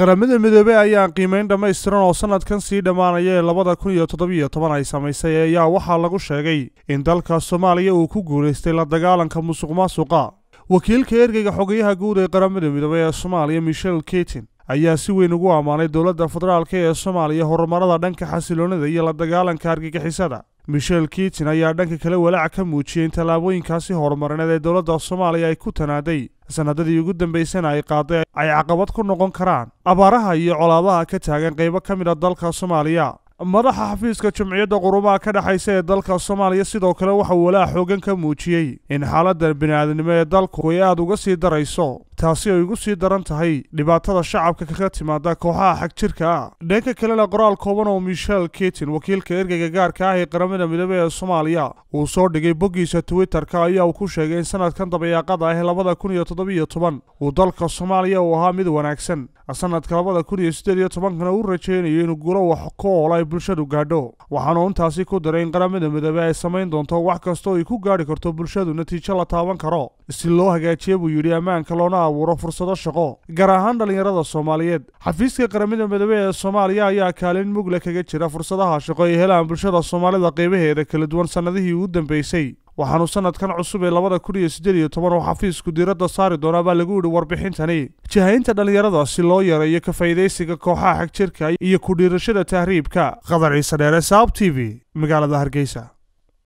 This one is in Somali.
qaramada midoobey ayaan qiimeyn dhammaystiran oo sannadkan sii dhammaanaya ee labada kun iyo toddobiyo toban ay samaysay ayaa waxaa lagu sheegay in dalka soomaaliya uu ku guulaystay la dagaalanka musuq maasuqa wakiilka ergeyga xogeyaha guud ee qaramada midoobey ee soomaaliya michel ketin ayaa si weyn ugu ammaanay dowladda federaalka ee soomaaliya horumarada dhanka xasiloonada iyo la dagaalanka argagixisada michel kiitin ayaa dhanka kale walaaca ka muujiyey in tallaabooyinkaasi horumarineed ee dowladda soomaaliya ay ku tanaaday sannadadii ugu dambaysana ay qaaday ay caqabad ku noqon karaan abaaraha iyo colaabaha ka taagan qaybo ka mid a ah dalka soomaaliya madaxa xafiiska jumciyadda qurumaha ka dhexaysa ee dalka soomaaliya sidoo kale waxauu walaac xoogan ka muujiyey in xaaladda bini'aadnimo ee dalku ay aad uga sii darayso taasi ay ugu sii daran tahay dhibaatada shacabka kaga timaada kooxaha xag jirka ah dhanka kalena qoraal kooban oo michel ketin wakiilka ergeyga gaarka ah ee qaramada midoobey ee soomaaliya uu soo dhigay boggiisa twitterka ayaa uu ku sheegay in sanadkan dabayaaqada ah ee labada kun iyo toddobiyo toban uu dalka soomaaliya uu ahaa mid wanaagsan sanadka labada kun iyo siddeed iyo tobankana u rajaynayo inuu guulo wax ka oola ay bulshadu gaadho waxaanu intaasi ku daray in qaramada midoobey ay samayn doonto wax kastoo ay ku gaadhi karto bulshadu natiijo la taaban karo si loo hagaajiya buu yidhi ammaanka loona abuuro fursado shaqo gaar ahaan dhallinyarada soomaaliyeed xafiiska qaramada madoobe ee soomaaliya ayaa kaalin mugla kaga jira fursadaha shaqo ay helaan bulshada soomaalida qaybaheeda kala duwan sannadihii ugu dambeysay waxaanu sannadkan cusub ee labada kun iyo siddeed iyo toban oo xafiisku diiradda saari doonaa baa lagu yidhi warbixintani jihaynta dhallinyarada si loo yareeyo ka faa'idaysiga kooxaha xagjirka iyo ku dhiirashada tahriibka khadar ciise dheere saab t v magaalada hargeysa